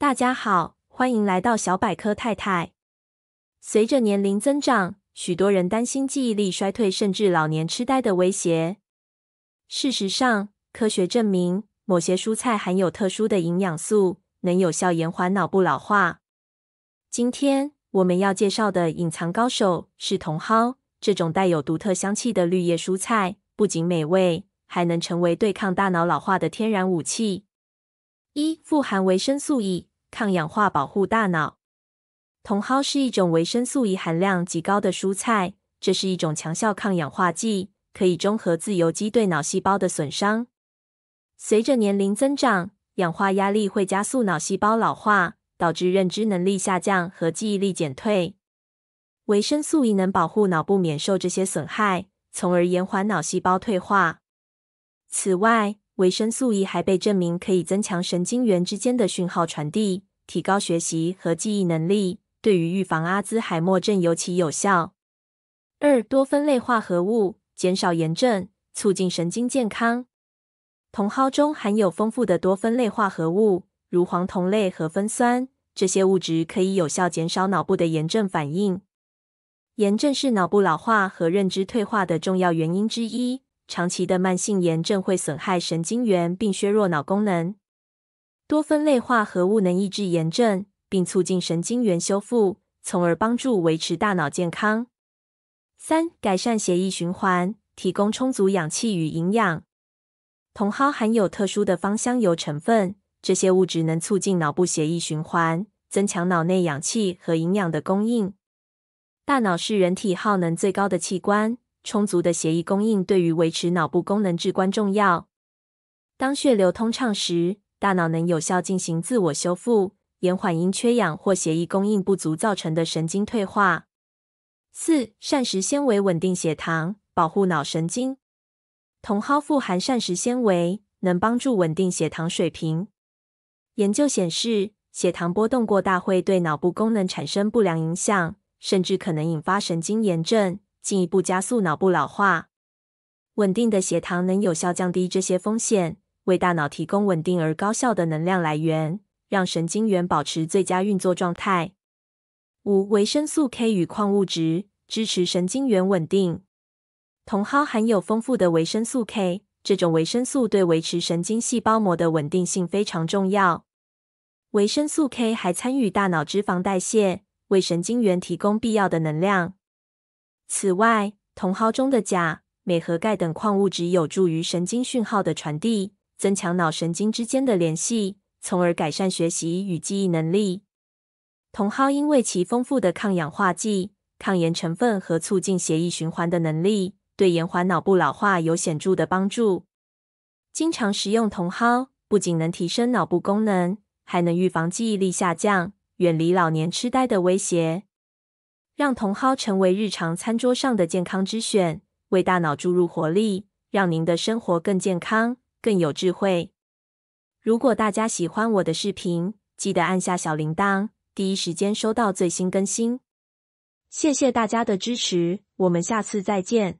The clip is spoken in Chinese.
大家好，欢迎来到小百科太太。随着年龄增长，许多人担心记忆力衰退甚至老年痴呆的威胁。事实上，科学证明某些蔬菜含有特殊的营养素，能有效延缓脑部老化。今天我们要介绍的隐藏高手是茼蒿，这种带有独特香气的绿叶蔬菜不仅美味，还能成为对抗大脑老化的天然武器。一富含维生素 E。抗氧化保护大脑。茼蒿是一种维生素 E 含量极高的蔬菜，这是一种强效抗氧化剂，可以中和自由基对脑细胞的损伤。随着年龄增长，氧化压力会加速脑细胞老化，导致认知能力下降和记忆力减退。维生素 E 能保护脑部免受这些损害，从而延缓脑细胞退化。此外，维生素 E 还被证明可以增强神经元之间的讯号传递。提高学习和记忆能力，对于预防阿兹海默症尤其有效。二多酚类化合物减少炎症，促进神经健康。茼蒿中含有丰富的多酚类化合物，如黄酮类和酚酸，这些物质可以有效减少脑部的炎症反应。炎症是脑部老化和认知退化的重要原因之一。长期的慢性炎症会损害神经元并削弱脑功能。多酚类化合物能抑制炎症，并促进神经元修复，从而帮助维持大脑健康。三、改善血液循环，提供充足氧气与营养。茼蒿含有特殊的芳香油成分，这些物质能促进脑部血液循环，增强脑内氧气和营养的供应。大脑是人体耗能最高的器官，充足的血液供应对于维持脑部功能至关重要。当血流通畅时，大脑能有效进行自我修复，延缓因缺氧或血液供应不足造成的神经退化。四、膳食纤维稳定血糖，保护脑神经。茼蒿富含膳食纤维，能帮助稳定血糖水平。研究显示，血糖波动过大会对脑部功能产生不良影响，甚至可能引发神经炎症，进一步加速脑部老化。稳定的血糖能有效降低这些风险。为大脑提供稳定而高效的能量来源，让神经元保持最佳运作状态。五、维生素 K 与矿物质支持神经元稳定。茼蒿含有丰富的维生素 K，这种维生素对维持神经细胞膜的稳定性非常重要。维生素 K 还参与大脑脂肪代谢，为神经元提供必要的能量。此外，茼蒿中的钾、镁和钙等矿物质有助于神经讯号的传递。增强脑神经之间的联系，从而改善学习与记忆能力。茼蒿因为其丰富的抗氧化剂、抗炎成分和促进血液循环的能力，对延缓脑部老化有显著的帮助。经常食用茼蒿，不仅能提升脑部功能，还能预防记忆力下降，远离老年痴呆的威胁。让茼蒿成为日常餐桌上的健康之选，为大脑注入活力，让您的生活更健康。更有智慧。如果大家喜欢我的视频，记得按下小铃铛，第一时间收到最新更新。谢谢大家的支持，我们下次再见。